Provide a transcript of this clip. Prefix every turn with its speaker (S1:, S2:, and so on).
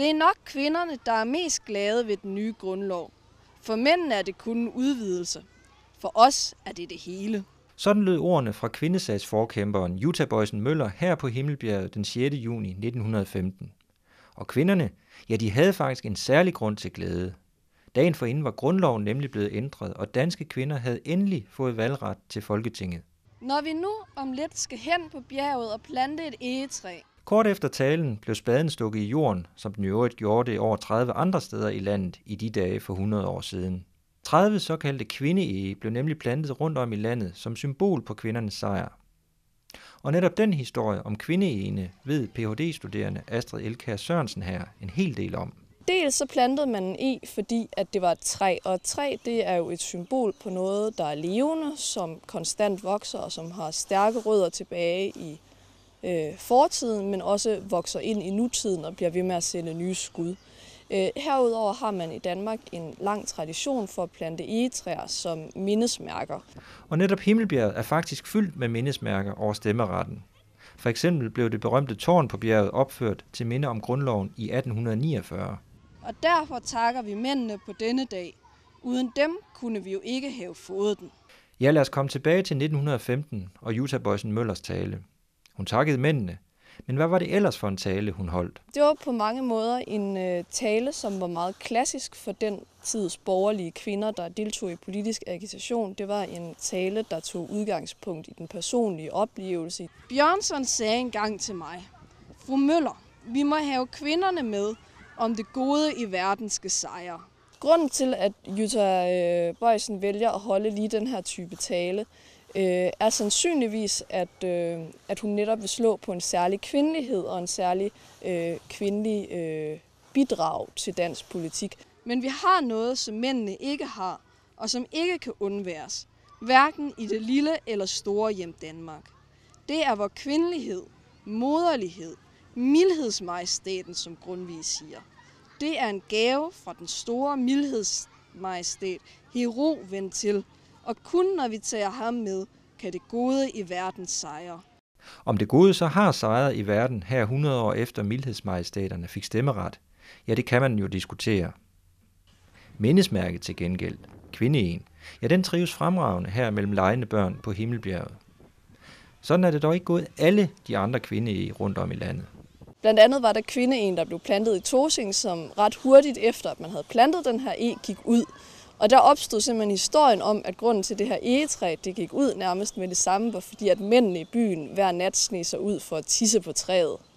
S1: Det er nok kvinderne, der er mest glade ved den nye grundlov. For mændene er det kun en udvidelse. For os er det det hele.
S2: Sådan lød ordene fra kvindesagsforkæmperen Jutta Bøjsen Møller her på Himmelbjerget den 6. juni 1915. Og kvinderne, ja de havde faktisk en særlig grund til glæde. Dagen inden var grundloven nemlig blevet ændret, og danske kvinder havde endelig fået valgret til Folketinget.
S1: Når vi nu om lidt skal hen på bjerget og plante et egetræ,
S2: Kort efter talen blev spaden stukket i jorden, som den i øvrigt gjorde det over 30 andre steder i landet i de dage for 100 år siden. 30 såkaldte kvindeege blev nemlig plantet rundt om i landet som symbol på kvindernes sejr. Og netop den historie om kvindeegene ved Ph.D.-studerende Astrid Elkær Sørensen her en hel del om.
S1: Dels så plantede man en e, fordi at det var et træ, og et træ det er jo et symbol på noget, der er levende, som konstant vokser og som har stærke rødder tilbage i øh, fortiden, men også vokser ind i nutiden og bliver ved med at sende nye skud. Øh, herudover har man i Danmark en lang tradition for at plante egetræer som mindesmærker.
S2: Og netop Himmelbjerget er faktisk fyldt med mindesmærker over stemmeretten. For eksempel blev det berømte tårn på bjerget opført til minde om grundloven i 1849.
S1: Og derfor takker vi mændene på denne dag. Uden dem kunne vi jo ikke have fået den.
S2: Ja, lad os komme tilbage til 1915 og Utah Boysen Møllers tale. Hun takkede mændene. Men hvad var det ellers for en tale, hun holdt?
S1: Det var på mange måder en øh, tale, som var meget klassisk for den tids borgerlige kvinder, der deltog i politisk agitation. Det var en tale, der tog udgangspunkt i den personlige oplevelse. Bjørnsson sagde engang til mig, Fru Møller, vi må have kvinderne med, om det gode i verden skal sejre. Grunden til, at Jutta øh, Bøjsen vælger at holde lige den her type tale, øh, er sandsynligvis, at, øh, at hun netop vil slå på en særlig kvindelighed og en særlig øh, kvindelig øh, bidrag til dansk politik. Men vi har noget, som mændene ikke har, og som ikke kan undværes, hverken i det lille eller store hjem Danmark. Det er vores kvindelighed, moderlighed, mildhedsmajestaten, som Grundvig siger. Det er en gave fra den store mildhedsmajestat, hero Ventil. til, og kun når vi tager ham med, kan det gode i verden sejre.
S2: Om det gode så har sejret i verden her 100 år efter mildhedsmajestaterne fik stemmeret, ja det kan man jo diskutere. Mindesmærket til gengæld, kvindeen, ja den trives fremragende her mellem lejende børn på Himmelbjerget. Sådan er det dog ikke gået alle de andre i rundt om i landet.
S1: Blandt andet var der kvindeen, der blev plantet i Tosing, som ret hurtigt efter, at man havde plantet den her e, gik ud. Og der opstod simpelthen historien om, at grunden til det her egetræ, det gik ud nærmest med det samme, var fordi, at mændene i byen hver nat sne sig ud for at tisse på træet.